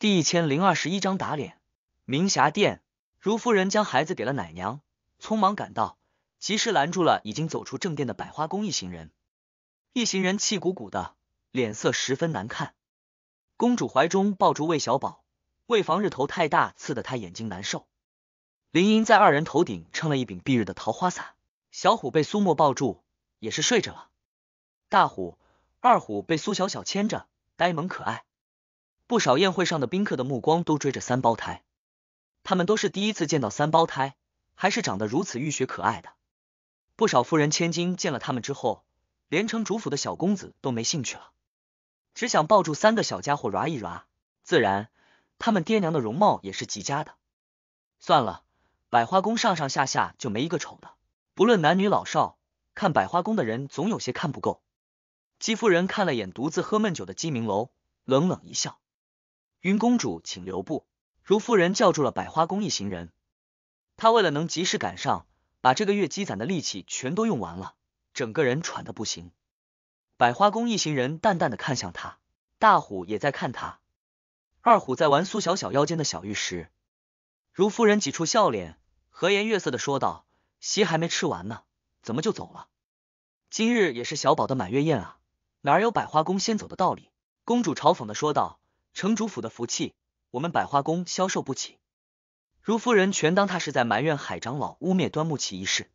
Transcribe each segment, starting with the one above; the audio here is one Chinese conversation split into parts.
第一千零二十一章打脸。明霞殿，如夫人将孩子给了奶娘，匆忙赶到，及时拦住了已经走出正殿的百花宫一行人。一行人气鼓鼓的，脸色十分难看。公主怀中抱住魏小宝，为防日头太大，刺得他眼睛难受。林英在二人头顶撑了一柄蔽日的桃花伞。小虎被苏沫抱住，也是睡着了。大虎、二虎被苏小小牵着，呆萌可爱。不少宴会上的宾客的目光都追着三胞胎，他们都是第一次见到三胞胎，还是长得如此玉雪可爱的。不少夫人千金见了他们之后，连城主府的小公子都没兴趣了，只想抱住三个小家伙耍一耍。自然，他们爹娘的容貌也是极佳的。算了，百花宫上上下下就没一个丑的，不论男女老少，看百花宫的人总有些看不够。姬夫人看了眼独自喝闷酒的姬明楼，冷冷一笑。云公主，请留步！如夫人叫住了百花宫一行人。她为了能及时赶上，把这个月积攒的力气全都用完了，整个人喘得不行。百花宫一行人淡淡的看向她，大虎也在看他，二虎在玩苏小小腰间的小玉石。如夫人挤出笑脸，和颜悦色的说道：“席还没吃完呢，怎么就走了？今日也是小宝的满月宴啊，哪有百花宫先走的道理？”公主嘲讽的说道。城主府的福气，我们百花宫消受不起。如夫人全当他是在埋怨海长老污蔑端木启一事，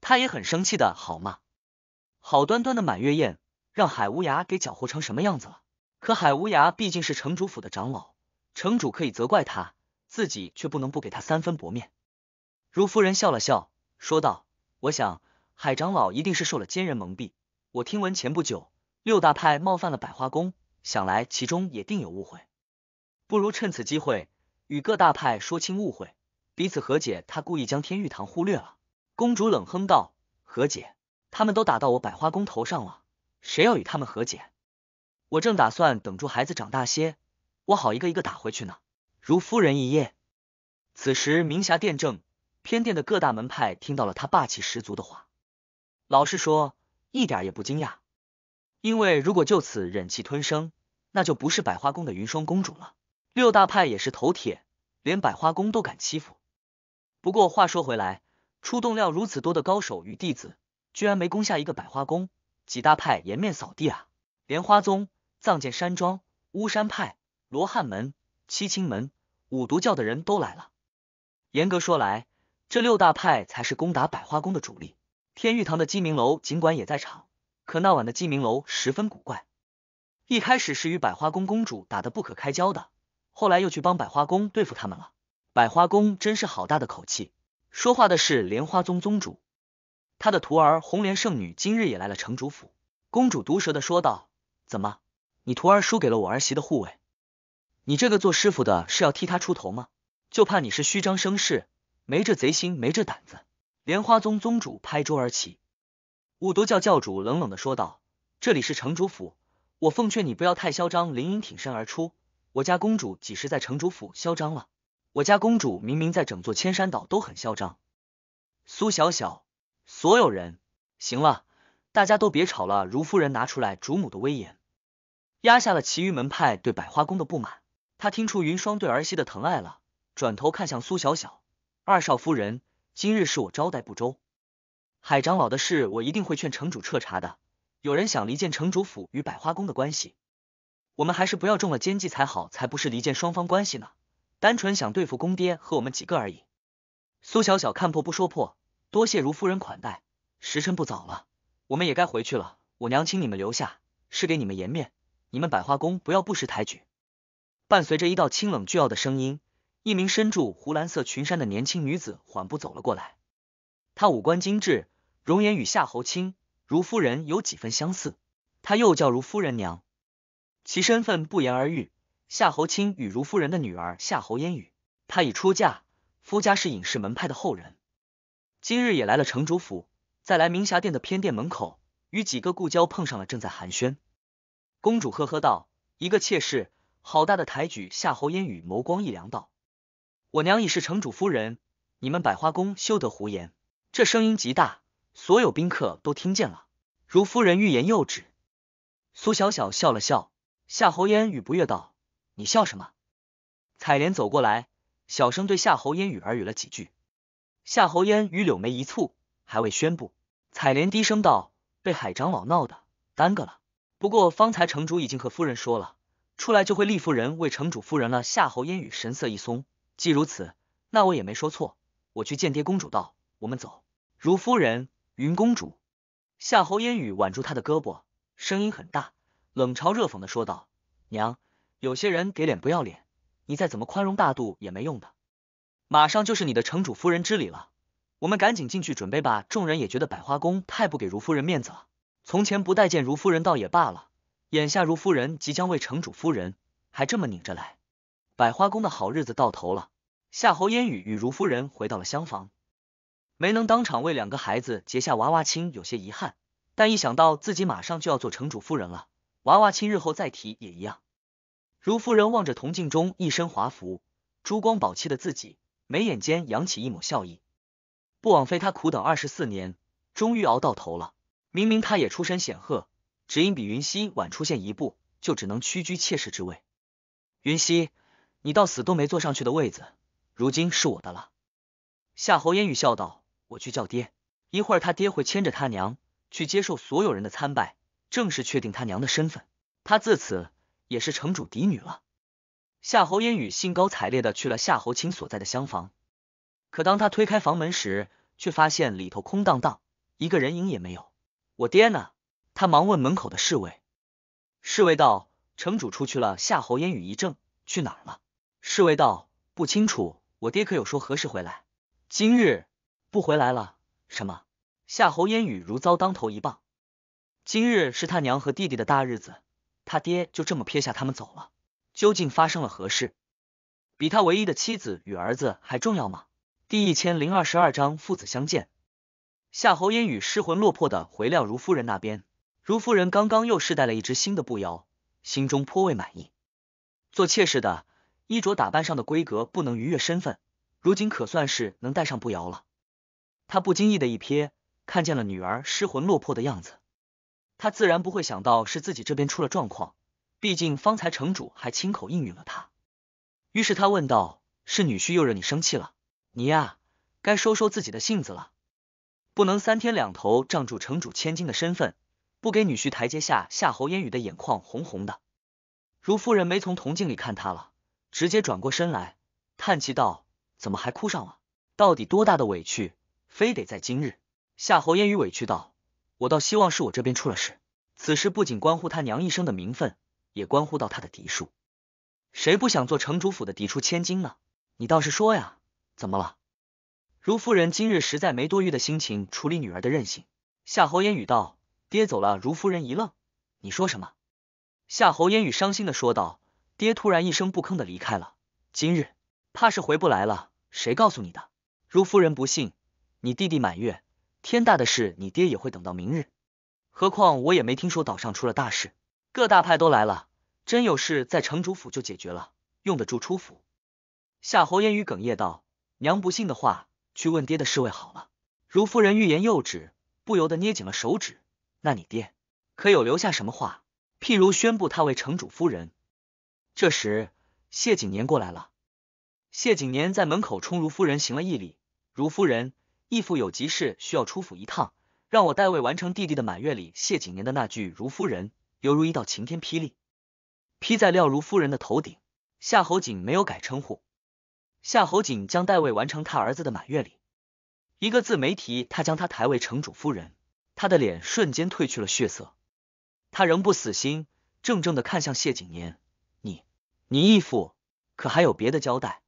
他也很生气的好吗？好端端的满月宴，让海无涯给搅和成什么样子了？可海无涯毕竟是城主府的长老，城主可以责怪他，自己却不能不给他三分薄面。如夫人笑了笑，说道：“我想，海长老一定是受了奸人蒙蔽。我听闻前不久六大派冒犯了百花宫。”想来其中也定有误会，不如趁此机会与各大派说清误会，彼此和解。他故意将天玉堂忽略了。公主冷哼道：“和解？他们都打到我百花宫头上了，谁要与他们和解？我正打算等住孩子长大些，我好一个一个打回去呢。”如夫人一夜。”此时明霞殿正偏殿的各大门派听到了他霸气十足的话，老实说一点也不惊讶，因为如果就此忍气吞声。那就不是百花宫的云霜公主了。六大派也是头铁，连百花宫都敢欺负。不过话说回来，出动量如此多的高手与弟子，居然没攻下一个百花宫，几大派颜面扫地啊！莲花宗、藏剑山庄、巫山派、罗汉门、七清门、五毒教的人都来了。严格说来，这六大派才是攻打百花宫的主力。天玉堂的鸡鸣楼尽管也在场，可那晚的鸡鸣楼十分古怪。一开始是与百花宫公主打得不可开交的，后来又去帮百花宫对付他们了。百花宫真是好大的口气！说话的是莲花宗宗主，他的徒儿红莲圣女今日也来了城主府。公主毒舌的说道：“怎么，你徒儿输给了我儿媳的护卫？你这个做师傅的是要替他出头吗？就怕你是虚张声势，没这贼心，没这胆子。”莲花宗宗主拍桌而起。五毒教教主冷冷的说道：“这里是城主府。”我奉劝你不要太嚣张，凌云挺身而出。我家公主几时在城主府嚣张了？我家公主明明在整座千山岛都很嚣张。苏小小，所有人，行了，大家都别吵了。如夫人拿出来主母的威严，压下了其余门派对百花宫的不满。他听出云霜对儿媳的疼爱了，转头看向苏小小，二少夫人，今日是我招待不周，海长老的事，我一定会劝城主彻查的。有人想离间城主府与百花宫的关系，我们还是不要中了奸计才好，才不是离间双方关系呢，单纯想对付公爹和我们几个而已。苏小小看破不说破，多谢如夫人款待。时辰不早了，我们也该回去了。我娘请你们留下，是给你们颜面，你们百花宫不要不识抬举。伴随着一道清冷倨傲的声音，一名身著湖蓝色裙衫的年轻女子缓步走了过来。她五官精致，容颜与夏侯卿、如夫人有几分相似，她又叫如夫人娘，其身份不言而喻。夏侯卿与如夫人的女儿夏侯烟雨，她已出嫁，夫家是隐士门派的后人。今日也来了城主府，在来明霞殿的偏殿门口，与几个故交碰上了，正在寒暄。公主呵呵道：“一个妾室，好大的抬举！”夏侯烟雨眸光一凉道：“我娘已是城主夫人，你们百花宫休得胡言。”这声音极大。所有宾客都听见了，如夫人欲言又止。苏小小笑了笑，夏侯烟与不悦道：“你笑什么？”采莲走过来，小声对夏侯烟雨耳语了几句。夏侯烟与柳眉一蹙，还未宣布，采莲低声道：“被海长老闹的耽搁了，不过方才城主已经和夫人说了，出来就会立夫人为城主夫人了。”夏侯烟雨神色一松，既如此，那我也没说错，我去见爹公主，道：“我们走。”如夫人。云公主，夏侯烟雨挽住她的胳膊，声音很大，冷嘲热讽的说道：“娘，有些人给脸不要脸，你再怎么宽容大度也没用的。马上就是你的城主夫人之礼了，我们赶紧进去准备吧。”众人也觉得百花宫太不给如夫人面子了。从前不待见如夫人倒也罢了，眼下如夫人即将为城主夫人，还这么拧着来，百花宫的好日子到头了。夏侯烟雨与如夫人回到了厢房。没能当场为两个孩子结下娃娃亲，有些遗憾。但一想到自己马上就要做城主夫人了，娃娃亲日后再提也一样。如夫人望着铜镜中一身华服、珠光宝气的自己，眉眼间扬起一抹笑意。不枉费他苦等二十四年，终于熬到头了。明明他也出身显赫，只因比云溪晚出现一步，就只能屈居妾室之位。云溪，你到死都没坐上去的位子，如今是我的了。夏侯烟雨笑道。我去叫爹，一会儿他爹会牵着他娘去接受所有人的参拜，正式确定他娘的身份。他自此也是城主嫡女了。夏侯烟雨兴高采烈的去了夏侯卿所在的厢房，可当他推开房门时，却发现里头空荡荡，一个人影也没有。我爹呢？他忙问门口的侍卫。侍卫道：“城主出去了。”夏侯烟雨一怔：“去哪儿了？”侍卫道：“不清楚。我爹可有说何时回来？今日。”不回来了？什么？夏侯烟雨如遭当头一棒。今日是他娘和弟弟的大日子，他爹就这么撇下他们走了，究竟发生了何事？比他唯一的妻子与儿子还重要吗？第一千零二十二章父子相见。夏侯烟雨失魂落魄的回亮如夫人那边，如夫人刚刚又试戴了一只新的步摇，心中颇为满意。做妾室的衣着打扮上的规格不能逾越身份，如今可算是能戴上步摇了。他不经意的一瞥，看见了女儿失魂落魄的样子，他自然不会想到是自己这边出了状况，毕竟方才城主还亲口应允了他。于是他问道：“是女婿又惹你生气了？你呀，该收收自己的性子了，不能三天两头仗住城主千金的身份，不给女婿台阶下。”夏侯烟雨的眼眶红红的，如夫人没从铜镜里看她了，直接转过身来，叹气道：“怎么还哭上了？到底多大的委屈？”非得在今日，夏侯烟雨委屈道：“我倒希望是我这边出了事。此事不仅关乎他娘一生的名分，也关乎到他的嫡庶。谁不想做城主府的嫡出千金呢？你倒是说呀，怎么了？”如夫人今日实在没多余的心情处理女儿的任性。夏侯烟雨道：“爹走了。”如夫人一愣：“你说什么？”夏侯烟雨伤心的说道：“爹突然一声不吭的离开了，今日怕是回不来了。”谁告诉你的？如夫人不信。你弟弟满月，天大的事，你爹也会等到明日。何况我也没听说岛上出了大事，各大派都来了，真有事在城主府就解决了，用得住出府？夏侯烟雨哽咽道：“娘不信的话，去问爹的侍卫好了。”如夫人欲言又止，不由得捏紧了手指。那你爹可有留下什么话？譬如宣布他为城主夫人？这时谢景年过来了。谢景年在门口冲如夫人行了一礼，如夫人。义父有急事需要出府一趟，让我代为完成弟弟的满月礼。谢景年的那句如夫人，犹如一道晴天霹雳劈在廖如夫人的头顶。夏侯景没有改称呼，夏侯景将代为完成他儿子的满月礼，一个字没提。他将他抬为城主夫人，他的脸瞬间褪去了血色。他仍不死心，怔怔的看向谢景年：“你，你义父可还有别的交代？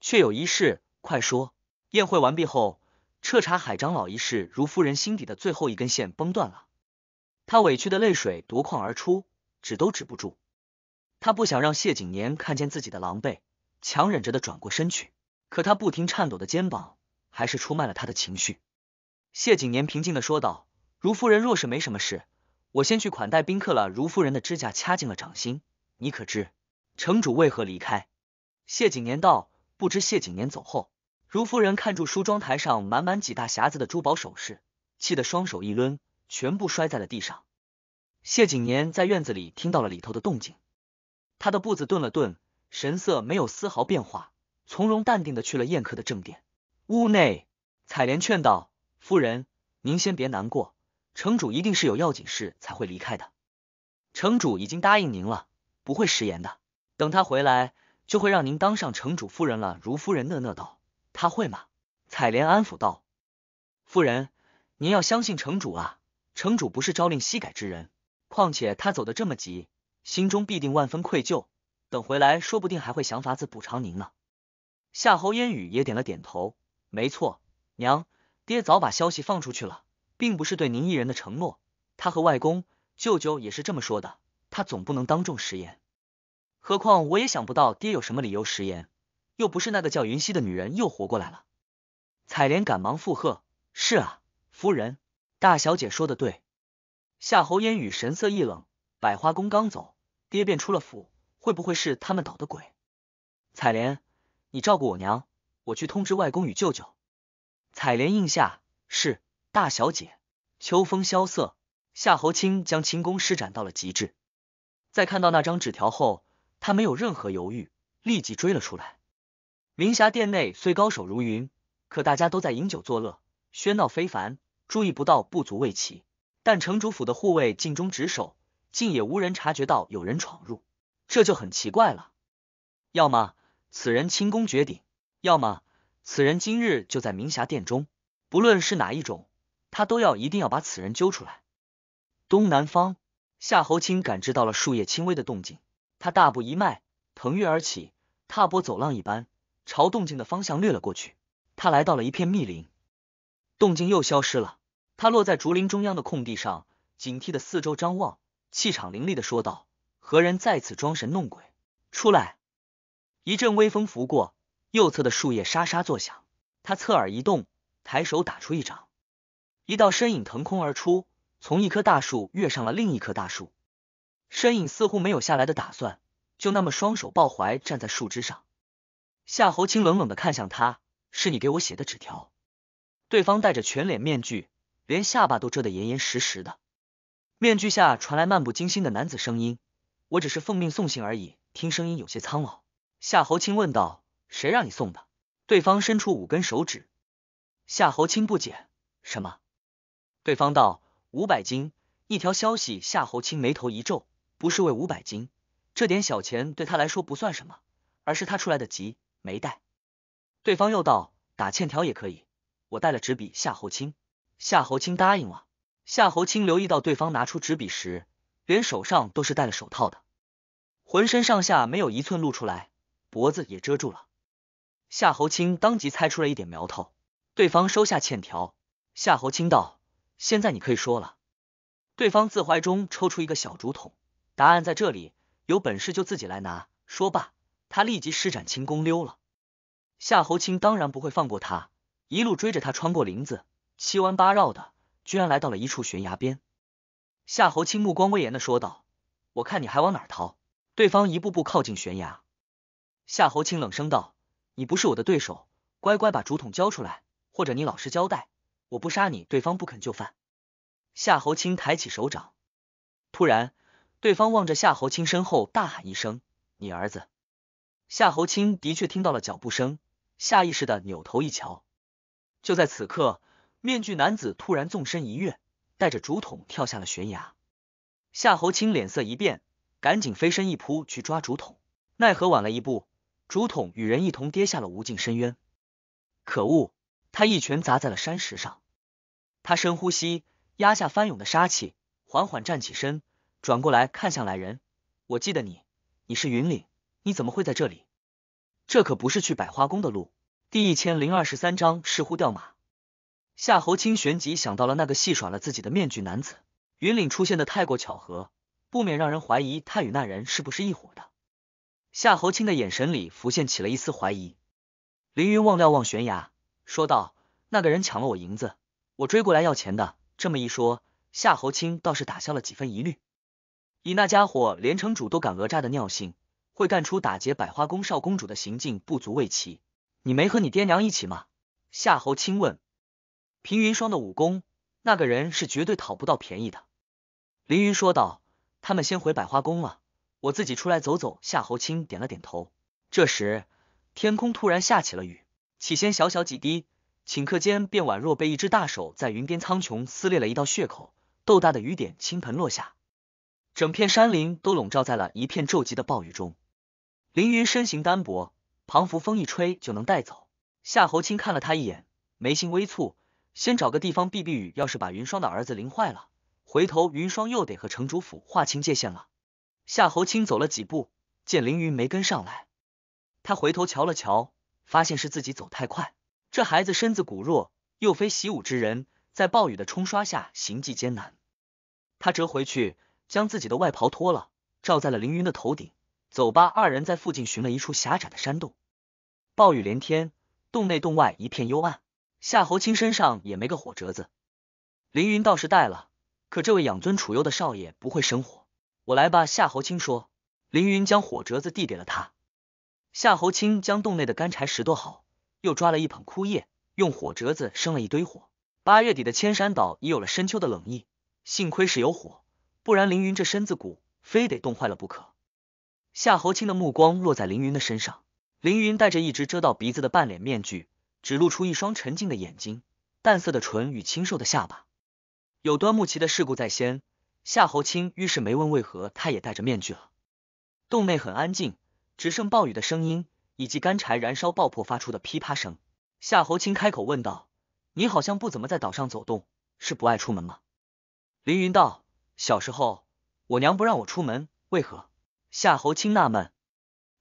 却有一事，快说。宴会完毕后。”彻查海长老一事，如夫人心底的最后一根线崩断了，她委屈的泪水夺眶而出，止都止不住。他不想让谢景年看见自己的狼狈，强忍着的转过身去，可他不停颤抖的肩膀还是出卖了他的情绪。谢景年平静的说道：“如夫人若是没什么事，我先去款待宾客了。”如夫人的指甲掐进了掌心，你可知城主为何离开？谢景年道：“不知谢景年走后。”如夫人看住梳妆台上满满几大匣子的珠宝首饰，气得双手一抡，全部摔在了地上。谢景年在院子里听到了里头的动静，他的步子顿了顿，神色没有丝毫变化，从容淡定的去了宴客的正殿。屋内，采莲劝道：“夫人，您先别难过，城主一定是有要紧事才会离开的。城主已经答应您了，不会食言的。等他回来，就会让您当上城主夫人了。”如夫人讷讷道。他会吗？采莲安抚道：“夫人，您要相信城主啊，城主不是朝令夕改之人。况且他走得这么急，心中必定万分愧疚，等回来说不定还会想法子补偿您呢。”夏侯烟雨也点了点头：“没错，娘，爹早把消息放出去了，并不是对您一人的承诺，他和外公、舅舅也是这么说的，他总不能当众食言。何况我也想不到爹有什么理由食言。”又不是那个叫云溪的女人又活过来了。采莲赶忙附和：“是啊，夫人，大小姐说的对。”夏侯烟雨神色一冷，百花宫刚走，爹便出了府，会不会是他们捣的鬼？采莲，你照顾我娘，我去通知外公与舅舅。采莲应下：“是，大小姐。”秋风萧瑟，夏侯卿将轻功施展到了极致。在看到那张纸条后，他没有任何犹豫，立即追了出来。明霞殿内虽高手如云，可大家都在饮酒作乐，喧闹非凡，注意不到不足为奇。但城主府的护卫尽忠职守，竟也无人察觉到有人闯入，这就很奇怪了。要么此人轻功绝顶，要么此人今日就在明霞殿中。不论是哪一种，他都要一定要把此人揪出来。东南方，夏侯卿感知到了树叶轻微的动静，他大步一迈，腾跃而起，踏波走浪一般。朝动静的方向掠了过去，他来到了一片密林，动静又消失了。他落在竹林中央的空地上，警惕的四周张望，气场凌厉的说道：“何人在此装神弄鬼？出来！”一阵微风拂过，右侧的树叶沙沙作响。他侧耳一动，抬手打出一掌，一道身影腾空而出，从一棵大树跃上了另一棵大树。身影似乎没有下来的打算，就那么双手抱怀站在树枝上。夏侯卿冷冷的看向他，是你给我写的纸条。对方戴着全脸面具，连下巴都遮得严严实实的。面具下传来漫不经心的男子声音：“我只是奉命送信而已。”听声音有些苍老。夏侯卿问道：“谁让你送的？”对方伸出五根手指。夏侯清不解：“什么？”对方道：“五百金一条消息。”夏侯卿眉头一皱：“不是为五百金，这点小钱对他来说不算什么，而是他出来的急。”没带，对方又道：“打欠条也可以。”我带了纸笔。夏侯清夏侯清答应了。夏侯清留意到对方拿出纸笔时，连手上都是戴了手套的，浑身上下没有一寸露出来，脖子也遮住了。夏侯清当即猜出了一点苗头。对方收下欠条，夏侯清道：“现在你可以说了。”对方自怀中抽出一个小竹筒，答案在这里，有本事就自己来拿。说罢。他立即施展轻功溜了，夏侯清当然不会放过他，一路追着他穿过林子，七弯八绕的，居然来到了一处悬崖边。夏侯清目光威严的说道：“我看你还往哪逃？”对方一步步靠近悬崖，夏侯清冷声道：“你不是我的对手，乖乖把竹筒交出来，或者你老实交代，我不杀你。”对方不肯就范，夏侯清抬起手掌，突然，对方望着夏侯清身后大喊一声：“你儿子！”夏侯清的确听到了脚步声，下意识的扭头一瞧，就在此刻，面具男子突然纵身一跃，带着竹筒跳下了悬崖。夏侯清脸色一变，赶紧飞身一扑去抓竹筒，奈何晚了一步，竹筒与人一同跌下了无尽深渊。可恶！他一拳砸在了山石上，他深呼吸，压下翻涌的杀气，缓缓站起身，转过来看向来人。我记得你，你是云岭，你怎么会在这里？这可不是去百花宫的路。第一千零二十三章似乎掉马。夏侯清旋即想到了那个戏耍了自己的面具男子，云岭出现的太过巧合，不免让人怀疑他与那人是不是一伙的。夏侯清的眼神里浮现起了一丝怀疑。凌云望瞭望悬崖，说道：“那个人抢了我银子，我追过来要钱的。”这么一说，夏侯清倒是打消了几分疑虑。以那家伙连城主都敢讹诈的尿性。会干出打劫百花宫少公主的行径不足为奇。你没和你爹娘一起吗？夏侯清问。平云霜的武功，那个人是绝对讨不到便宜的。凌云说道。他们先回百花宫了，我自己出来走走。夏侯清点了点头。这时，天空突然下起了雨，起先小小几滴，顷刻间便宛若被一只大手在云边苍穹撕裂了一道血口，豆大的雨点倾盆落下，整片山林都笼罩在了一片骤急的暴雨中。凌云身形单薄，庞福风一吹就能带走。夏侯卿看了他一眼，眉心微蹙，先找个地方避避雨。要是把云霜的儿子淋坏了，回头云霜又得和城主府划清界限了。夏侯卿走了几步，见凌云没跟上来，他回头瞧了瞧，发现是自己走太快。这孩子身子骨弱，又非习武之人，在暴雨的冲刷下行迹艰难。他折回去，将自己的外袍脱了，罩在了凌云的头顶。走吧，二人在附近寻了一处狭窄的山洞。暴雨连天，洞内洞外一片幽暗。夏侯卿身上也没个火折子，凌云倒是带了，可这位养尊处优的少爷不会生火，我来吧。夏侯卿说。凌云将火折子递给了他。夏侯卿将洞内的干柴拾掇好，又抓了一捧枯叶，用火折子生了一堆火。八月底的千山岛已有了深秋的冷意，幸亏是有火，不然凌云这身子骨非得冻坏了不可。夏侯卿的目光落在凌云的身上，凌云戴着一直遮到鼻子的半脸面具，只露出一双沉静的眼睛、淡色的唇与清瘦的下巴。有端木齐的事故在先，夏侯卿于是没问为何他也戴着面具了。洞内很安静，只剩暴雨的声音以及干柴燃烧爆破发出的噼啪声。夏侯卿开口问道：“你好像不怎么在岛上走动，是不爱出门吗？”凌云道：“小时候我娘不让我出门，为何？”夏侯清纳闷，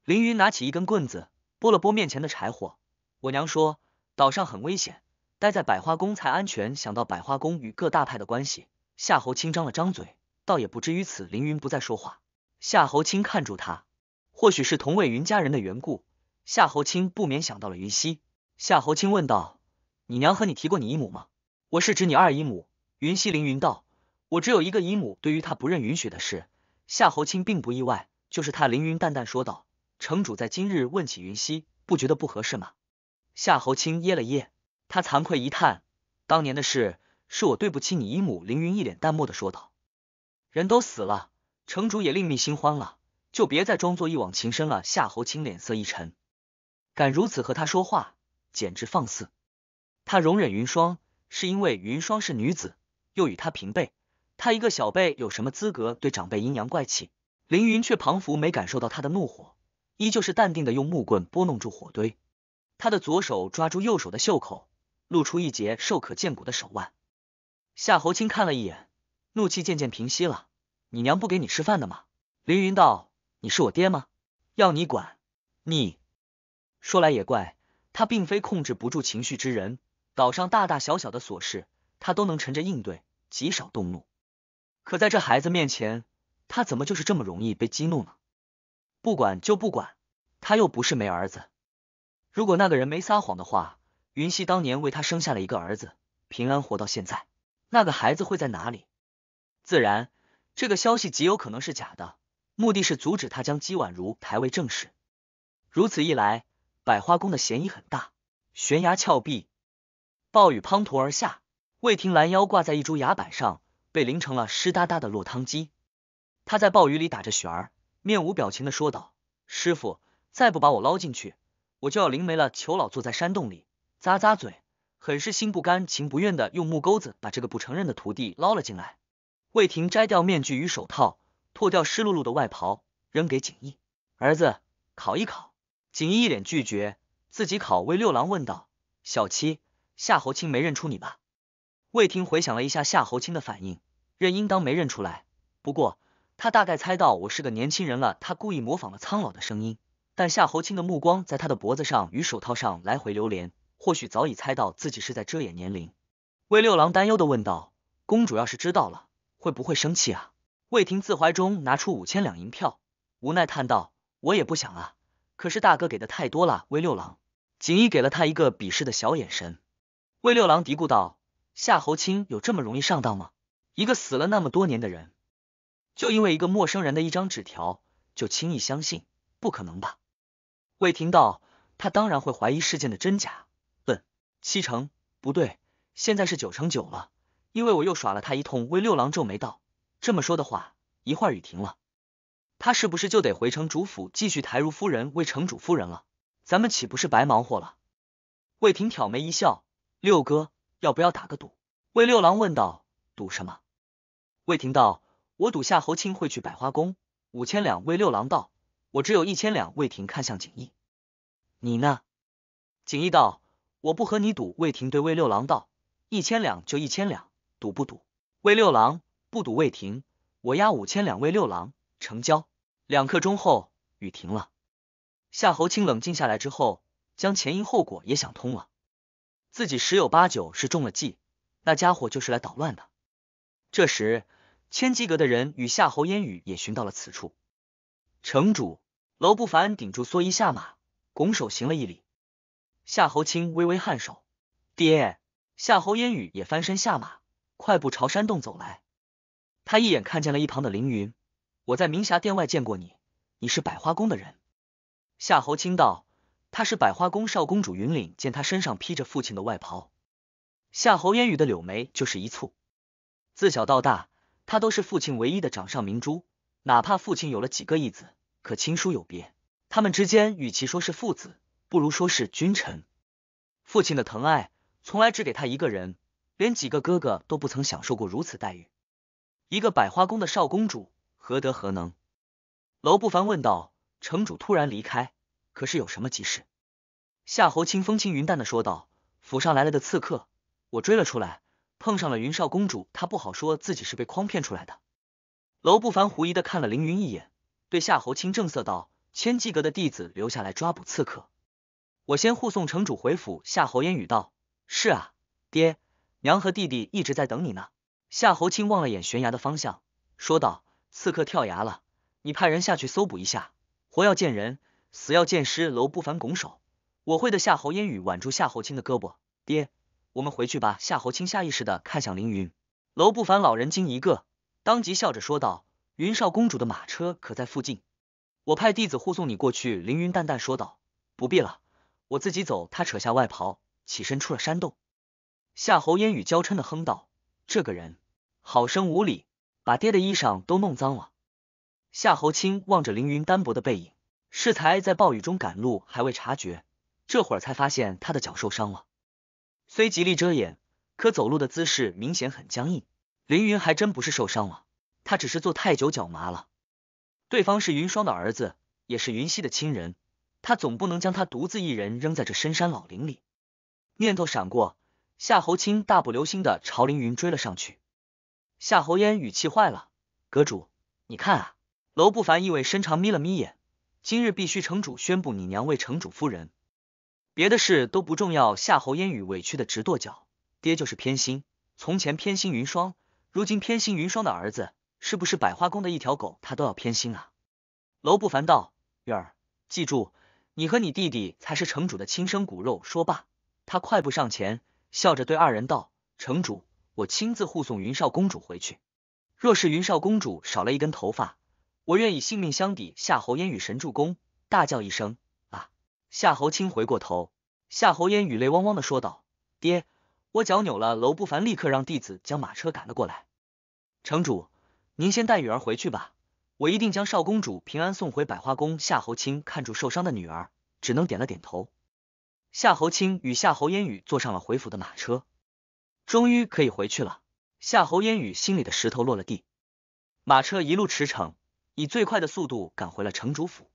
凌云拿起一根棍子，拨了拨面前的柴火。我娘说，岛上很危险，待在百花宫才安全。想到百花宫与各大派的关系，夏侯清张了张嘴，倒也不至于此。凌云不再说话。夏侯清看住他，或许是同为云家人的缘故，夏侯清不免想到了云溪。夏侯清问道：“你娘和你提过你姨母吗？我是指你二姨母。”云溪凌云道：“我只有一个姨母，对于她不认允许的事，夏侯清并不意外。”就是他，凌云淡淡说道：“城主在今日问起云溪，不觉得不合适吗？”夏侯卿噎了噎，他惭愧一叹：“当年的事，是我对不起你姨母。”凌云一脸淡漠的说道：“人都死了，城主也另觅新欢了，就别再装作一往情深了。”夏侯清脸色一沉，敢如此和他说话，简直放肆。他容忍云霜，是因为云霜是女子，又与他平辈，他一个小辈有什么资格对长辈阴阳怪气？凌云却彷佛没感受到他的怒火，依旧是淡定的用木棍拨弄住火堆。他的左手抓住右手的袖口，露出一截瘦可见骨的手腕。夏侯清看了一眼，怒气渐渐平息了。你娘不给你吃饭的吗？凌云道：“你是我爹吗？要你管！”你说来也怪，他并非控制不住情绪之人。岛上大大小小的琐事，他都能沉着应对，极少动怒。可在这孩子面前。他怎么就是这么容易被激怒呢？不管就不管，他又不是没儿子。如果那个人没撒谎的话，云溪当年为他生下了一个儿子，平安活到现在。那个孩子会在哪里？自然，这个消息极有可能是假的，目的是阻止他将姬婉如抬为正室。如此一来，百花宫的嫌疑很大。悬崖峭壁，暴雨滂沱而下，魏廷拦腰挂在一株崖板上，被淋成了湿哒哒的落汤鸡。他在暴雨里打着雪儿，面无表情的说道：“师傅，再不把我捞进去，我就要灵没了。”裘老坐在山洞里，咂咂嘴，很是心不甘情不愿的用木钩子把这个不承认的徒弟捞了进来。魏婷摘掉面具与手套，脱掉湿漉漉的外袍，扔给锦衣儿子：“烤一烤。”锦衣一脸拒绝，自己烤。魏六郎问道：“小七，夏侯卿没认出你吧？”魏婷回想了一下夏侯卿的反应，认应当没认出来，不过。他大概猜到我是个年轻人了，他故意模仿了苍老的声音。但夏侯清的目光在他的脖子上与手套上来回流连，或许早已猜到自己是在遮掩年龄。魏六郎担忧的问道：“公主要是知道了，会不会生气啊？”魏婷自怀中拿出五千两银票，无奈叹道：“我也不想啊，可是大哥给的太多了。”魏六郎锦衣给了他一个鄙视的小眼神。魏六郎嘀咕道：“夏侯卿有这么容易上当吗？一个死了那么多年的人。”就因为一个陌生人的一张纸条，就轻易相信？不可能吧？魏婷道：“他当然会怀疑事件的真假。”问七成不对，现在是九成九了，因为我又耍了他一通。”魏六郎皱眉道：“这么说的话，一会儿雨停了，他是不是就得回城主府继续抬如夫人为城主夫人了？咱们岂不是白忙活了？”魏婷挑眉一笑：“六哥，要不要打个赌？”魏六郎问道：“赌什么？”魏婷道。我赌夏侯卿会去百花宫，五千两。魏六郎道：“我只有一千两。”魏婷看向景逸：“你呢？”景逸道：“我不和你赌。”魏婷对魏六郎道：“一千两就一千两，赌不赌？”魏六郎：“不赌。”魏婷：“我押五千两。”魏六郎：“成交。”两刻钟后，雨停了。夏侯卿冷静下来之后，将前因后果也想通了，自己十有八九是中了计，那家伙就是来捣乱的。这时。千机阁的人与夏侯烟雨也寻到了此处。城主楼不凡顶住蓑衣下马，拱手行了一礼。夏侯卿微微颔首。爹，夏侯烟雨也翻身下马，快步朝山洞走来。他一眼看见了一旁的凌云，我在明霞殿外见过你，你是百花宫的人。夏侯卿道：“他是百花宫少公主云岭。”见他身上披着父亲的外袍，夏侯烟雨的柳眉就是一蹙。自小到大。他都是父亲唯一的掌上明珠，哪怕父亲有了几个义子，可亲疏有别，他们之间与其说是父子，不如说是君臣。父亲的疼爱从来只给他一个人，连几个哥哥都不曾享受过如此待遇。一个百花宫的少公主，何德何能？楼不凡问道。城主突然离开，可是有什么急事？夏侯卿风轻云淡的说道。府上来了的刺客，我追了出来。碰上了云少公主，她不好说自己是被诓骗出来的。楼不凡狐疑的看了凌云一眼，对夏侯清正色道：“千机阁的弟子留下来抓捕刺客，我先护送城主回府。”夏侯烟雨道：“是啊，爹娘和弟弟一直在等你呢。”夏侯清望了眼悬崖的方向，说道：“刺客跳崖了，你派人下去搜捕一下，活要见人，死要见尸。”楼不凡拱手：“我会的。”夏侯烟雨挽住夏侯清的胳膊：“爹。”我们回去吧。夏侯卿下意识的看向凌云，楼不凡老人精一个，当即笑着说道：“云少公主的马车可在附近，我派弟子护送你过去。”凌云淡淡说道：“不必了，我自己走。”他扯下外袍，起身出了山洞。夏侯烟雨娇嗔的哼道：“这个人好生无礼，把爹的衣裳都弄脏了。”夏侯卿望着凌云单薄的背影，适才在暴雨中赶路还未察觉，这会儿才发现他的脚受伤了。虽极力遮掩，可走路的姿势明显很僵硬。凌云还真不是受伤了，他只是坐太久脚麻了。对方是云霜的儿子，也是云溪的亲人，他总不能将他独自一人扔在这深山老林里。念头闪过，夏侯卿大步流星的朝凌云追了上去。夏侯渊语气坏了：“阁主，你看啊。”楼不凡意味深长眯了眯眼：“今日必须城主宣布你娘为城主夫人。”别的事都不重要，夏侯烟雨委屈的直跺脚。爹就是偏心，从前偏心云霜，如今偏心云霜的儿子，是不是百花宫的一条狗，他都要偏心啊？楼不凡道：“月儿，记住，你和你弟弟才是城主的亲生骨肉。”说罢，他快步上前，笑着对二人道：“城主，我亲自护送云少公主回去。若是云少公主少了一根头发，我愿以性命相抵。”夏侯烟雨神助攻，大叫一声。夏侯卿回过头，夏侯烟雨泪汪汪的说道：“爹，我脚扭了。”楼不凡立刻让弟子将马车赶了过来。城主，您先带雨儿回去吧，我一定将少公主平安送回百花宫。夏侯卿看住受伤的女儿，只能点了点头。夏侯卿与夏侯烟雨坐上了回府的马车，终于可以回去了。夏侯烟雨心里的石头落了地。马车一路驰骋，以最快的速度赶回了城主府。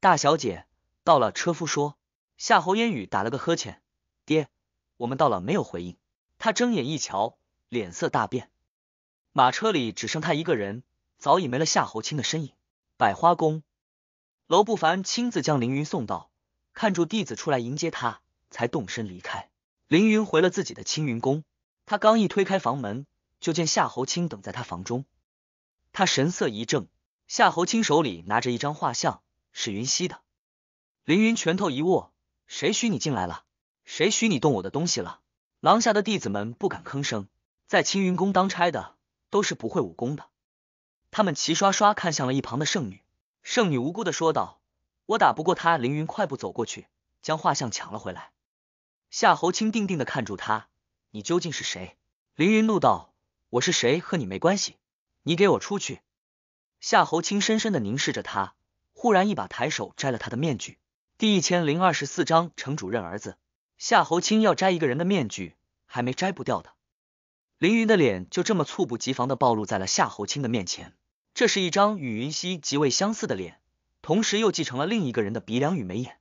大小姐。到了，车夫说。夏侯烟雨打了个呵欠，爹，我们到了没有回应。他睁眼一瞧，脸色大变，马车里只剩他一个人，早已没了夏侯清的身影。百花宫，楼不凡亲自将凌云送到，看住弟子出来迎接他，才动身离开。凌云回了自己的青云宫，他刚一推开房门，就见夏侯清等在他房中，他神色一怔，夏侯清手里拿着一张画像，是云溪的。凌云拳头一握，谁许你进来了？谁许你动我的东西了？廊下的弟子们不敢吭声，在青云宫当差的都是不会武功的，他们齐刷刷看向了一旁的圣女。圣女无辜的说道：“我打不过他。”凌云快步走过去，将画像抢了回来。夏侯清定定的看住他，你究竟是谁？凌云怒道：“我是谁和你没关系，你给我出去！”夏侯清深深的凝视着他，忽然一把抬手摘了他的面具。第一千零二十四章，程主任儿子夏侯清要摘一个人的面具，还没摘不掉的。凌云的脸就这么猝不及防的暴露在了夏侯清的面前，这是一张与云溪极为相似的脸，同时又继承了另一个人的鼻梁与眉眼。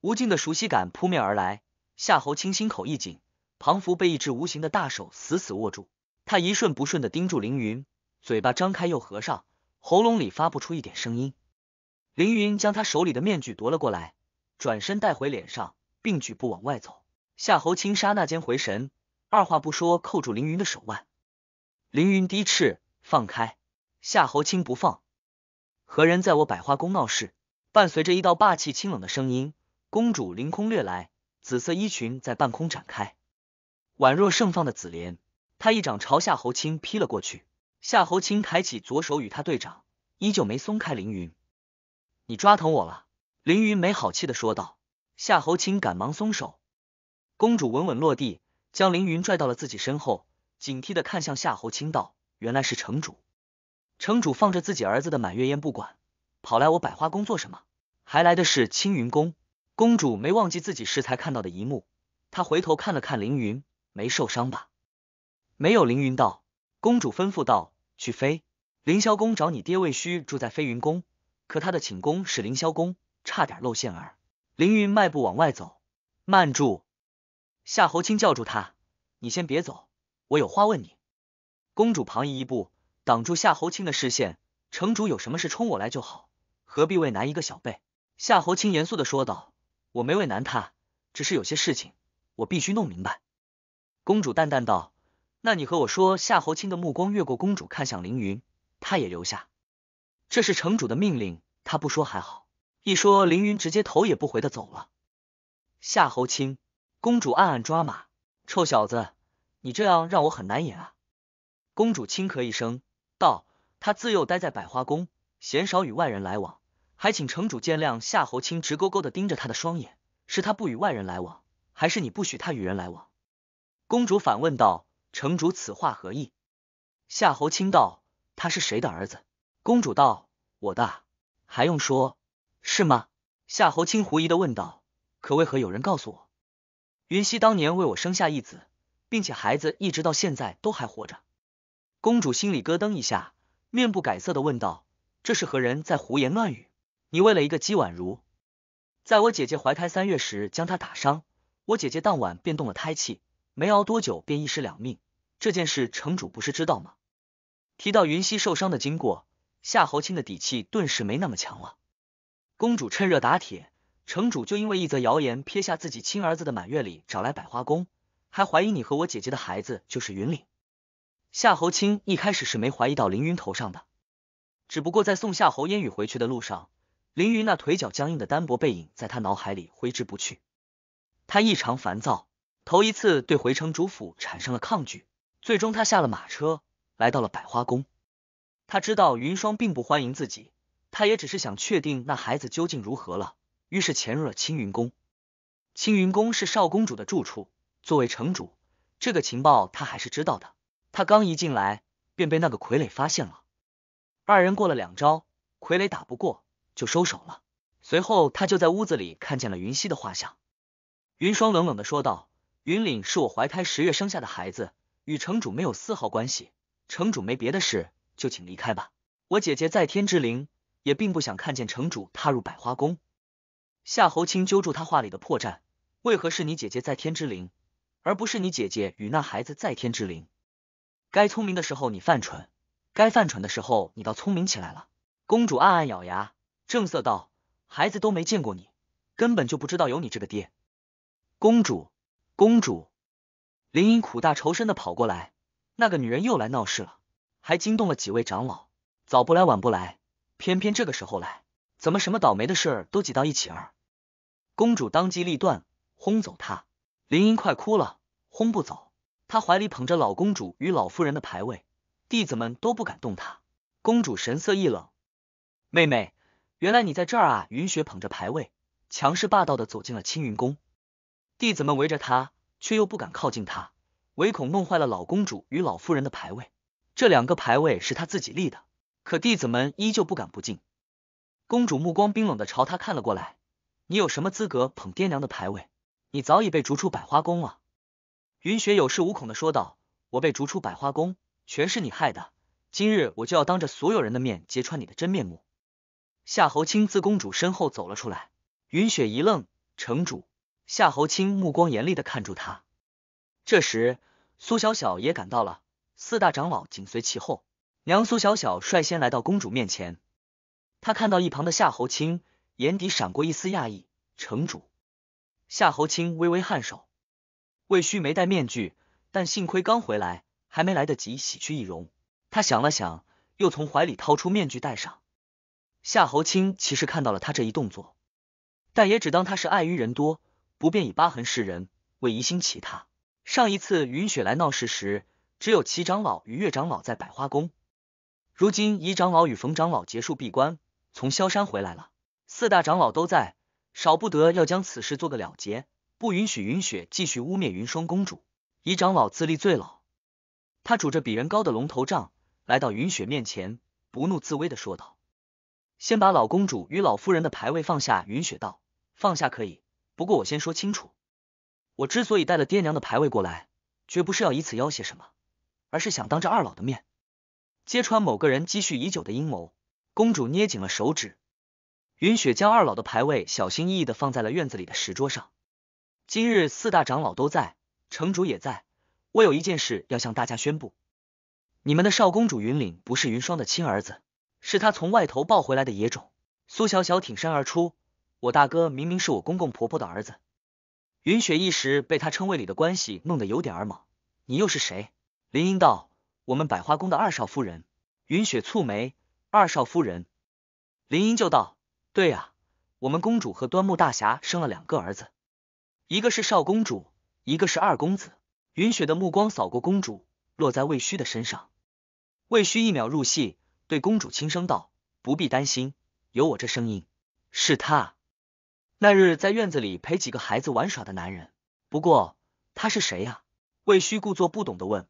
无尽的熟悉感扑面而来，夏侯清心口一紧，仿佛被一只无形的大手死死握住，他一瞬不瞬的盯住凌云，嘴巴张开又合上，喉咙里发不出一点声音。凌云将他手里的面具夺了过来。转身带回脸上，并举步往外走。夏侯青刹那间回神，二话不说扣住凌云的手腕。凌云低斥：“放开！”夏侯青不放。何人在我百花宫闹事？伴随着一道霸气清冷的声音，公主凌空掠来，紫色衣裙在半空展开，宛若盛放的紫莲。她一掌朝夏侯青劈了过去。夏侯青抬起左手与他对掌，依旧没松开凌云。你抓疼我了。凌云没好气的说道，夏侯卿赶忙松手，公主稳稳落地，将凌云拽到了自己身后，警惕的看向夏侯卿道：“原来是城主，城主放着自己儿子的满月宴不管，跑来我百花宫做什么？还来的是青云宫。”公主没忘记自己时才看到的一幕，她回头看了看凌云，没受伤吧？没有。凌云道。公主吩咐道：“去飞凌霄宫找你爹魏虚，住在飞云宫，可他的寝宫是凌霄宫。”差点露馅儿。凌云迈步往外走，慢住！夏侯卿叫住他，你先别走，我有话问你。公主旁移一步，挡住夏侯卿的视线。城主有什么事冲我来就好，何必为难一个小辈？夏侯卿严肃的说道，我没为难他，只是有些事情我必须弄明白。公主淡淡道，那你和我说。夏侯卿的目光越过公主，看向凌云，他也留下。这是城主的命令，他不说还好。一说，凌云直接头也不回的走了。夏侯卿，公主暗暗抓马，臭小子，你这样让我很难演啊！公主轻咳一声道：“他自幼待在百花宫，鲜少与外人来往，还请城主见谅。”夏侯卿直勾勾的盯着他的双眼，是他不与外人来往，还是你不许他与人来往？公主反问道：“城主此话何意？”夏侯卿道：“他是谁的儿子？”公主道：“我的，还用说？”是吗？夏侯卿狐疑的问道。可为何有人告诉我，云溪当年为我生下一子，并且孩子一直到现在都还活着？公主心里咯噔一下，面不改色的问道：“这是何人在胡言乱语？你为了一个姬婉如，在我姐姐怀胎三月时将她打伤，我姐姐当晚便动了胎气，没熬多久便一尸两命。这件事城主不是知道吗？”提到云溪受伤的经过，夏侯卿的底气顿时没那么强了。公主趁热打铁，城主就因为一则谣言，撇下自己亲儿子的满月礼，找来百花宫，还怀疑你和我姐姐的孩子就是云岭。夏侯卿一开始是没怀疑到凌云头上的，只不过在送夏侯烟雨回去的路上，凌云那腿脚僵硬的单薄背影在他脑海里挥之不去，他异常烦躁，头一次对回城主府产生了抗拒。最终他下了马车，来到了百花宫，他知道云霜并不欢迎自己。他也只是想确定那孩子究竟如何了，于是潜入了青云宫。青云宫是少公主的住处，作为城主，这个情报他还是知道的。他刚一进来，便被那个傀儡发现了。二人过了两招，傀儡打不过，就收手了。随后，他就在屋子里看见了云溪的画像。云霜冷冷的说道：“云岭是我怀胎十月生下的孩子，与城主没有丝毫关系。城主没别的事，就请离开吧。我姐姐在天之灵。”也并不想看见城主踏入百花宫。夏侯卿揪住他话里的破绽：“为何是你姐姐在天之灵，而不是你姐姐与那孩子在天之灵？”该聪明的时候你犯蠢，该犯蠢的时候你倒聪明起来了。公主暗暗咬牙，正色道：“孩子都没见过你，根本就不知道有你这个爹。”公主，公主，林英苦大仇深的跑过来：“那个女人又来闹事了，还惊动了几位长老。早不来，晚不来。”偏偏这个时候来，怎么什么倒霉的事儿都挤到一起儿？公主当机立断，轰走他。林英快哭了，轰不走，她怀里捧着老公主与老夫人的牌位，弟子们都不敢动她。公主神色一冷：“妹妹，原来你在这儿啊！”云雪捧着牌位，强势霸道的走进了青云宫。弟子们围着她，却又不敢靠近她，唯恐弄坏了老公主与老夫人的牌位。这两个牌位是她自己立的。可弟子们依旧不敢不敬。公主目光冰冷的朝他看了过来，你有什么资格捧爹娘的牌位？你早已被逐出百花宫了。云雪有恃无恐的说道：“我被逐出百花宫，全是你害的。今日我就要当着所有人的面揭穿你的真面目。”夏侯卿自公主身后走了出来，云雪一愣。城主夏侯卿目光严厉的看住他。这时，苏小小也赶到了，四大长老紧随其后。娘苏小小率先来到公主面前，她看到一旁的夏侯卿，眼底闪过一丝讶异。城主夏侯卿微微颔首。魏须没戴面具，但幸亏刚回来，还没来得及洗去易容。他想了想，又从怀里掏出面具戴上。夏侯卿其实看到了他这一动作，但也只当他是碍于人多不便以疤痕示人，未疑心其他。上一次云雪来闹事时，只有齐长老与岳长老在百花宫。如今，仪长老与冯长老结束闭关，从萧山回来了。四大长老都在，少不得要将此事做个了结，不允许云雪继续污蔑云霜公主。仪长老自立最老，他拄着比人高的龙头杖，来到云雪面前，不怒自威的说道：“先把老公主与老夫人的牌位放下。”云雪道：“放下可以，不过我先说清楚，我之所以带了爹娘的牌位过来，绝不是要以此要挟什么，而是想当着二老的面。”揭穿某个人积蓄已久的阴谋，公主捏紧了手指。云雪将二老的牌位小心翼翼的放在了院子里的石桌上。今日四大长老都在，城主也在，我有一件事要向大家宣布：你们的少公主云岭不是云霜的亲儿子，是他从外头抱回来的野种。苏小小挺身而出，我大哥明明是我公公婆婆的儿子。云雪一时被他称谓里的关系弄得有点儿懵，你又是谁？林英道。我们百花宫的二少夫人，云雪蹙眉。二少夫人林英就道：“对呀，我们公主和端木大侠生了两个儿子，一个是少公主，一个是二公子。”云雪的目光扫过公主，落在魏虚的身上。魏虚一秒入戏，对公主轻声道：“不必担心，有我。”这声音是他那日在院子里陪几个孩子玩耍的男人。不过他是谁呀？魏虚故作不懂的问。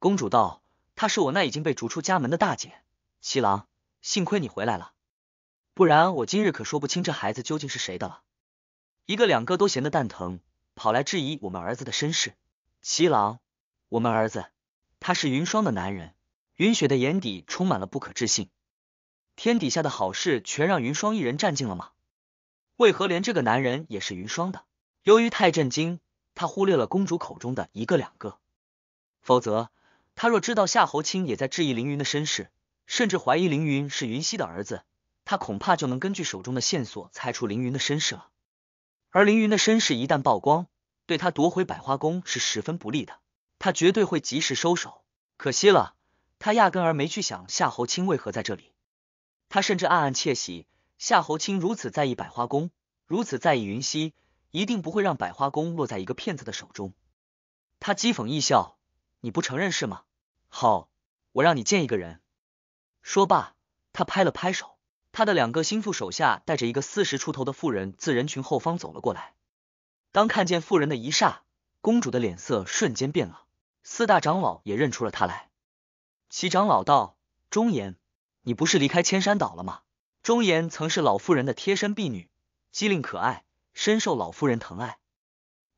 公主道：“她是我那已经被逐出家门的大姐，七郎，幸亏你回来了，不然我今日可说不清这孩子究竟是谁的了。一个两个都闲得蛋疼，跑来质疑我们儿子的身世。七郎，我们儿子，他是云霜的男人。”云雪的眼底充满了不可置信，天底下的好事全让云霜一人占尽了吗？为何连这个男人也是云霜的？由于太震惊，他忽略了公主口中的一个两个，否则。他若知道夏侯卿也在质疑凌云的身世，甚至怀疑凌云是云溪的儿子，他恐怕就能根据手中的线索猜出凌云的身世了。而凌云的身世一旦曝光，对他夺回百花宫是十分不利的，他绝对会及时收手。可惜了，他压根儿没去想夏侯卿为何在这里。他甚至暗暗窃喜，夏侯卿如此在意百花宫，如此在意云溪，一定不会让百花宫落在一个骗子的手中。他讥讽一笑。你不承认是吗？好，我让你见一个人。说罢，他拍了拍手，他的两个心腹手下带着一个四十出头的妇人自人群后方走了过来。当看见妇人的一刹，公主的脸色瞬间变了。四大长老也认出了她来。齐长老道：“忠言，你不是离开千山岛了吗？”忠言曾是老妇人的贴身婢女，机灵可爱，深受老妇人疼爱。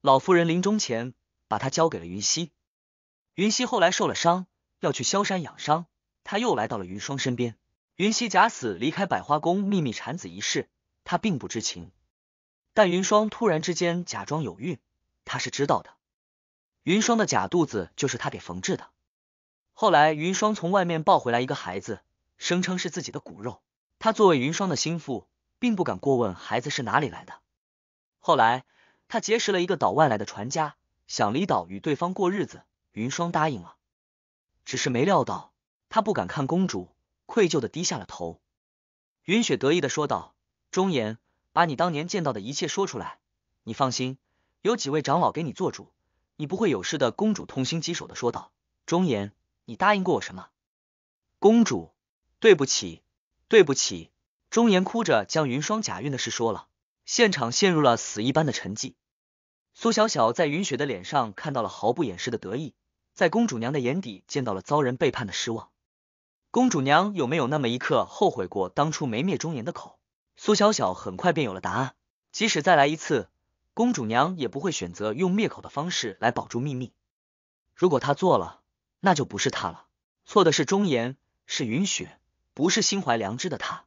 老妇人临终前把她交给了云溪。云溪后来受了伤，要去萧山养伤，他又来到了云霜身边。云溪假死离开百花宫，秘密产子一事，他并不知情。但云霜突然之间假装有孕，他是知道的。云霜的假肚子就是他给缝制的。后来云霜从外面抱回来一个孩子，声称是自己的骨肉。他作为云霜的心腹，并不敢过问孩子是哪里来的。后来他结识了一个岛外来的船家，想离岛与对方过日子。云霜答应了，只是没料到他不敢看公主，愧疚的低下了头。云雪得意的说道：“忠言，把你当年见到的一切说出来。你放心，有几位长老给你做主，你不会有事的。”公主痛心疾首的说道：“忠言，你答应过我什么？”公主，对不起，对不起。忠言哭着将云霜假孕的事说了，现场陷入了死一般的沉寂。苏小小在云雪的脸上看到了毫不掩饰的得意。在公主娘的眼底见到了遭人背叛的失望。公主娘有没有那么一刻后悔过当初没灭忠言的口？苏小小很快便有了答案。即使再来一次，公主娘也不会选择用灭口的方式来保住秘密。如果她做了，那就不是她了，错的是忠言，是云雪，不是心怀良知的她。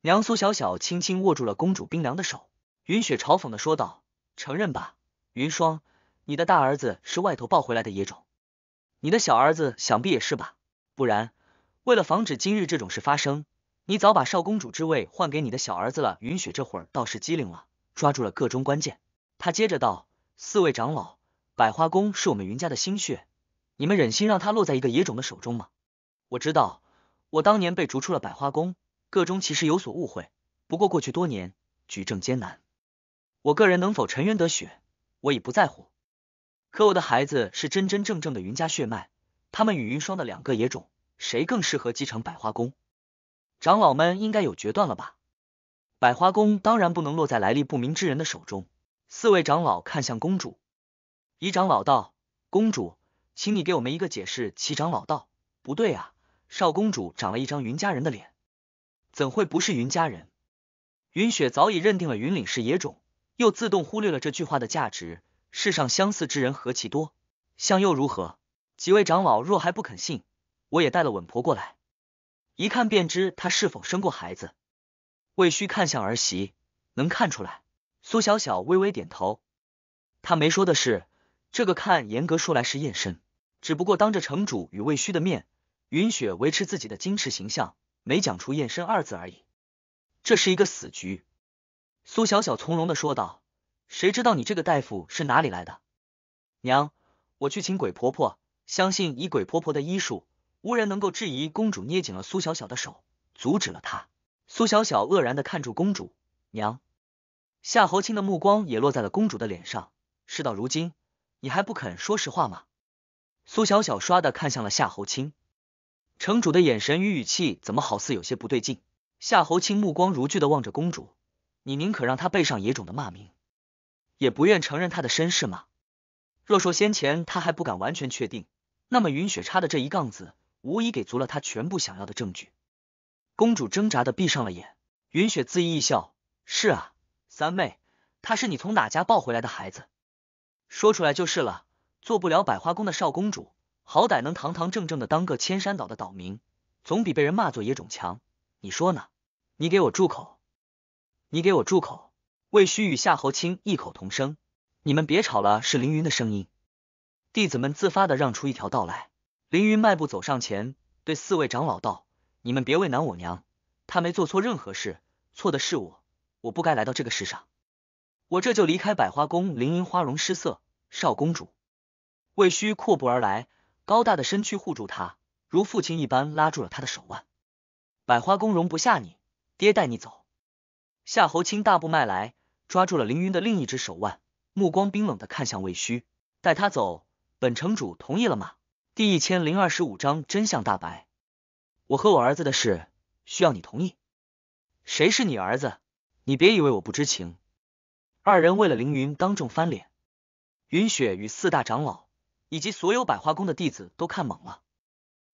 娘，苏小小轻轻握住了公主冰凉的手，云雪嘲讽的说道：“承认吧，云霜，你的大儿子是外头抱回来的野种。”你的小儿子想必也是吧，不然为了防止今日这种事发生，你早把少公主之位换给你的小儿子了。云雪这会儿倒是机灵了，抓住了个中关键。他接着道：“四位长老，百花宫是我们云家的心血，你们忍心让它落在一个野种的手中吗？”我知道，我当年被逐出了百花宫，个中其实有所误会，不过过去多年，举证艰难。我个人能否沉冤得雪，我已不在乎。可我的孩子是真真正正的云家血脉，他们与云霜的两个野种，谁更适合继承百花宫？长老们应该有决断了吧？百花宫当然不能落在来历不明之人的手中。四位长老看向公主，仪长老道：“公主，请你给我们一个解释。”齐长老道：“不对啊，少公主长了一张云家人的脸，怎会不是云家人？”云雪早已认定了云岭是野种，又自动忽略了这句话的价值。世上相似之人何其多，相又如何？几位长老若还不肯信，我也带了稳婆过来，一看便知她是否生过孩子。魏虚看向儿媳，能看出来。苏小小微微点头。他没说的是，这个看严格说来是验身，只不过当着城主与魏虚的面，云雪维持自己的矜持形象，没讲出“验身”二字而已。这是一个死局。苏小小从容的说道。谁知道你这个大夫是哪里来的？娘，我去请鬼婆婆，相信以鬼婆婆的医术，无人能够质疑。公主捏紧了苏小小的手，阻止了她。苏小小愕然的看住公主娘，夏侯卿的目光也落在了公主的脸上。事到如今，你还不肯说实话吗？苏小小刷的看向了夏侯卿，城主的眼神与语气怎么好似有些不对劲？夏侯卿目光如炬的望着公主，你宁可让他背上野种的骂名？也不愿承认他的身世吗？若说先前他还不敢完全确定，那么云雪插的这一杠子，无疑给足了他全部想要的证据。公主挣扎的闭上了眼，云雪自意一笑：“是啊，三妹，她是你从哪家抱回来的孩子？说出来就是了。做不了百花宫的少公主，好歹能堂堂正正的当个千山岛的岛民，总比被人骂作野种强。你说呢？你给我住口！你给我住口！”魏须与夏侯卿异口同声：“你们别吵了。”是凌云的声音。弟子们自发的让出一条道来。凌云迈步走上前，对四位长老道：“你们别为难我娘，她没做错任何事，错的是我，我不该来到这个世上。我这就离开百花宫。”凌云花容失色。少公主魏须阔步而来，高大的身躯护住她，如父亲一般拉住了她的手腕。百花宫容不下你，爹带你走。夏侯清大步迈来。抓住了凌云的另一只手腕，目光冰冷的看向魏虚，带他走，本城主同意了吗？第一千零二十五章真相大白，我和我儿子的事需要你同意。谁是你儿子？你别以为我不知情。二人为了凌云当众翻脸，云雪与四大长老以及所有百花宫的弟子都看懵了。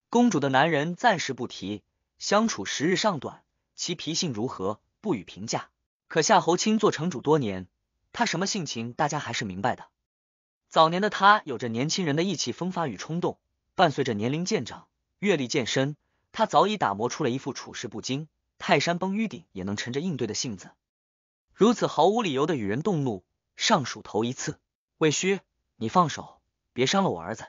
公主的男人暂时不提，相处时日尚短，其脾性如何不予评价。可夏侯卿做城主多年，他什么性情大家还是明白的。早年的他有着年轻人的意气风发与冲动，伴随着年龄渐长、阅历渐深，他早已打磨出了一副处事不惊、泰山崩于顶也能沉着应对的性子。如此毫无理由的与人动怒，尚属头一次。魏虚，你放手，别伤了我儿子。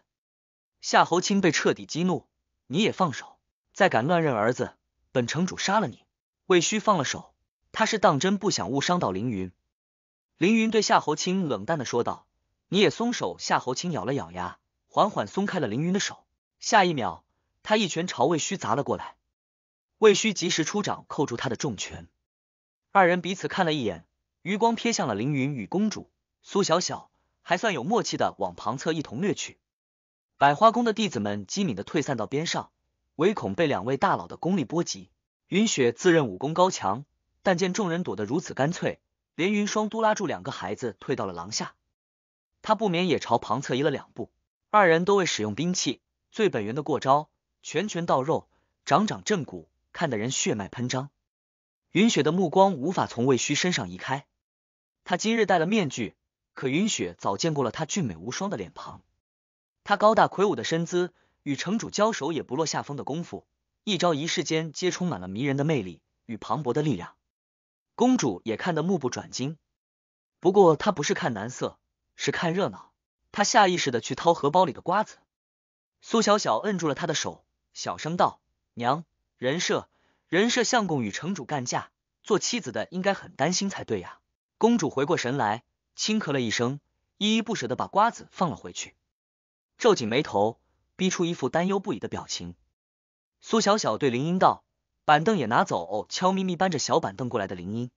夏侯卿被彻底激怒，你也放手，再敢乱认儿子，本城主杀了你。魏虚放了手。他是当真不想误伤到凌云。凌云对夏侯卿冷淡的说道：“你也松手。”夏侯卿咬了咬牙，缓缓松开了凌云的手。下一秒，他一拳朝魏虚砸了过来。魏虚及时出掌扣住他的重拳。二人彼此看了一眼，余光瞥向了凌云与公主苏小小，还算有默契的往旁侧一同掠去。百花宫的弟子们机敏的退散到边上，唯恐被两位大佬的功力波及。云雪自认武功高强。但见众人躲得如此干脆，连云霜都拉住两个孩子退到了廊下，他不免也朝旁侧移了两步。二人都未使用兵器，最本源的过招，拳拳到肉，掌掌震骨，看得人血脉喷张。云雪的目光无法从魏须身上移开，他今日戴了面具，可云雪早见过了他俊美无双的脸庞。他高大魁梧的身姿，与城主交手也不落下风的功夫，一招一式间皆充满了迷人的魅力与磅礴的力量。公主也看得目不转睛，不过她不是看男色，是看热闹。她下意识的去掏荷包里的瓜子，苏小小摁住了她的手，小声道：“娘，人设，人设，相公与城主干架，做妻子的应该很担心才对呀。”公主回过神来，轻咳了一声，依依不舍的把瓜子放了回去，皱紧眉头，逼出一副担忧不已的表情。苏小小对林英道。板凳也拿走，悄咪咪搬着小板凳过来的林英，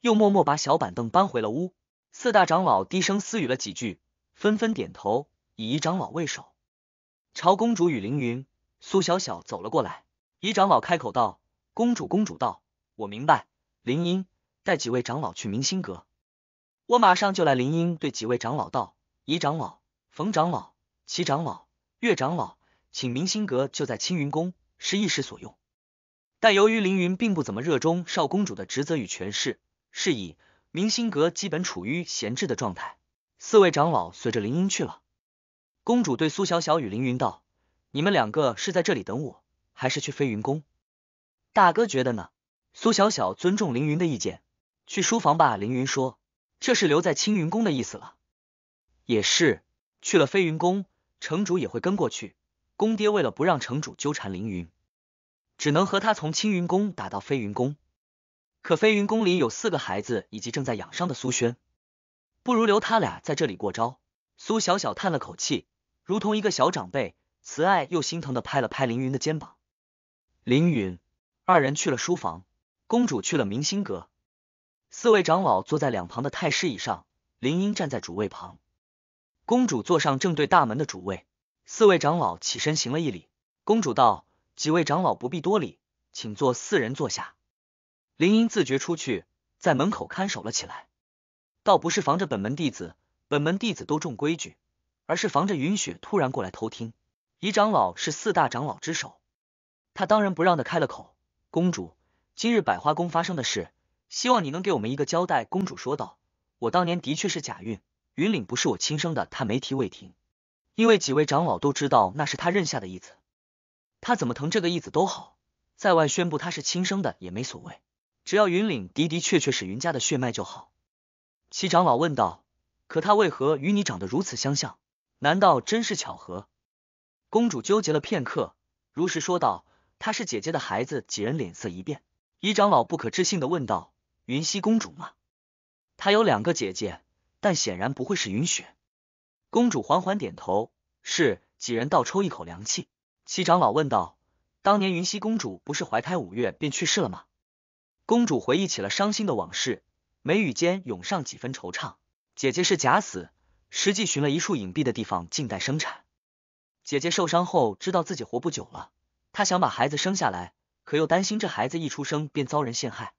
又默默把小板凳搬回了屋。四大长老低声私语了几句，纷纷点头，以一长老为首，朝公主与凌云、苏小小走了过来。一长老开口道：“公主，公主道，我明白。”林英带几位长老去明星阁，我马上就来。林英对几位长老道：“一长老、冯长老、齐长老、岳长老，请明星阁就在青云宫，是一时所用。”但由于凌云并不怎么热衷少公主的职责与权势，是以明星阁基本处于闲置的状态。四位长老随着凌云去了。公主对苏小小与凌云道：“你们两个是在这里等我，还是去飞云宫？大哥觉得呢？”苏小小尊重凌云的意见：“去书房吧。”凌云说：“这是留在青云宫的意思了。”也是去了飞云宫，城主也会跟过去。公爹为了不让城主纠缠凌云。只能和他从青云宫打到飞云宫，可飞云宫里有四个孩子以及正在养伤的苏轩，不如留他俩在这里过招。苏小小叹了口气，如同一个小长辈，慈爱又心疼的拍了拍凌云的肩膀。凌云二人去了书房，公主去了明星阁，四位长老坐在两旁的太师椅上，林音站在主位旁，公主坐上正对大门的主位，四位长老起身行了一礼。公主道。几位长老不必多礼，请坐。四人坐下，林英自觉出去，在门口看守了起来。倒不是防着本门弟子，本门弟子都重规矩，而是防着云雪突然过来偷听。姨长老是四大长老之首，他当仁不让的开了口：“公主，今日百花宫发生的事，希望你能给我们一个交代。”公主说道：“我当年的确是假孕，云岭不是我亲生的，她没提未停，因为几位长老都知道那是他认下的义子。”他怎么疼这个义子都好，在外宣布他是亲生的也没所谓，只要云岭的的确确是云家的血脉就好。七长老问道：“可他为何与你长得如此相像？难道真是巧合？”公主纠结了片刻，如实说道：“他是姐姐的孩子。”几人脸色一变，一长老不可置信的问道：“云溪公主吗？她有两个姐姐，但显然不会是云雪。”公主缓缓点头：“是。”几人倒抽一口凉气。七长老问道：“当年云溪公主不是怀胎五月便去世了吗？”公主回忆起了伤心的往事，眉宇间涌上几分惆怅。姐姐是假死，实际寻了一处隐蔽的地方静待生产。姐姐受伤后，知道自己活不久了，她想把孩子生下来，可又担心这孩子一出生便遭人陷害，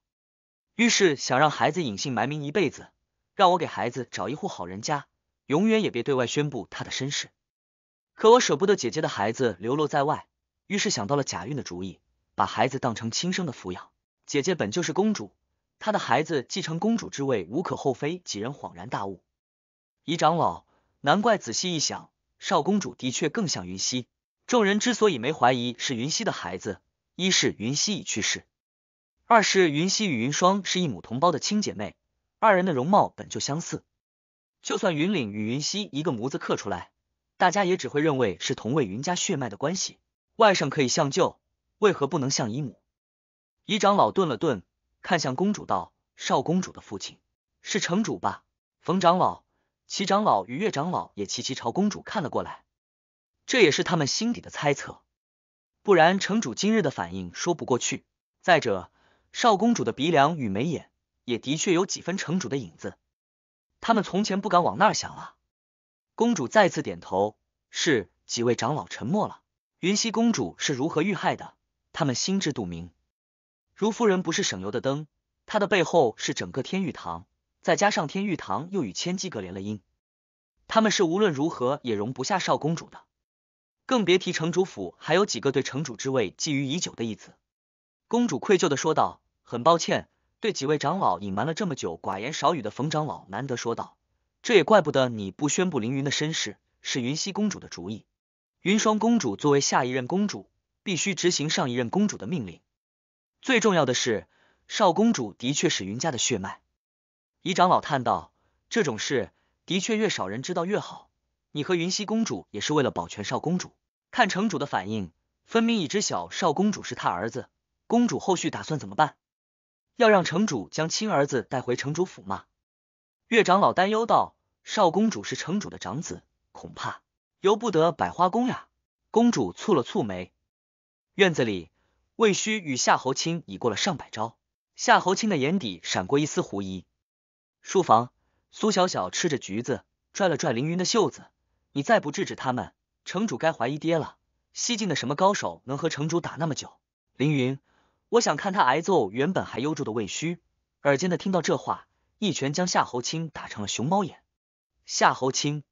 于是想让孩子隐姓埋名一辈子，让我给孩子找一户好人家，永远也别对外宣布他的身世。可我舍不得姐姐的孩子流落在外，于是想到了贾韵的主意，把孩子当成亲生的抚养。姐姐本就是公主，她的孩子继承公主之位无可厚非。几人恍然大悟，姨长老难怪。仔细一想，少公主的确更像云溪。众人之所以没怀疑是云溪的孩子，一是云溪已去世，二是云溪与云霜是一母同胞的亲姐妹，二人的容貌本就相似，就算云岭与云溪一个模子刻出来。大家也只会认为是同为云家血脉的关系，外甥可以像舅，为何不能像姨母？姨长老顿了顿，看向公主道：“少公主的父亲是城主吧？”冯长老、齐长老与岳长老也齐齐朝公主看了过来，这也是他们心底的猜测。不然城主今日的反应说不过去。再者，少公主的鼻梁与眉眼也的确有几分城主的影子，他们从前不敢往那儿想啊。公主再次点头，是几位长老沉默了。云溪公主是如何遇害的？他们心知肚明。如夫人不是省油的灯，她的背后是整个天玉堂，再加上天玉堂又与千机阁连了姻，他们是无论如何也容不下少公主的，更别提城主府还有几个对城主之位觊觎已久的义子。公主愧疚的说道：“很抱歉，对几位长老隐瞒了这么久。”寡言少语的冯长老难得说道。这也怪不得你不宣布凌云的身世，是云溪公主的主意。云霜公主作为下一任公主，必须执行上一任公主的命令。最重要的是，少公主的确是云家的血脉。姨长老叹道：“这种事的确越少人知道越好。你和云溪公主也是为了保全少公主。看城主的反应，分明已知晓少公主是他儿子。公主后续打算怎么办？要让城主将亲儿子带回城主府吗？”岳长老担忧道。少公主是城主的长子，恐怕由不得百花宫呀。公主蹙了蹙眉。院子里，魏须与夏侯卿已过了上百招。夏侯卿的眼底闪过一丝狐疑。书房，苏小小吃着橘子，拽了拽凌云的袖子：“你再不制止他们，城主该怀疑爹了。西晋的什么高手能和城主打那么久？”凌云，我想看他挨揍。原本还悠住的魏须，耳尖的听到这话，一拳将夏侯卿打成了熊猫眼。夏侯轻。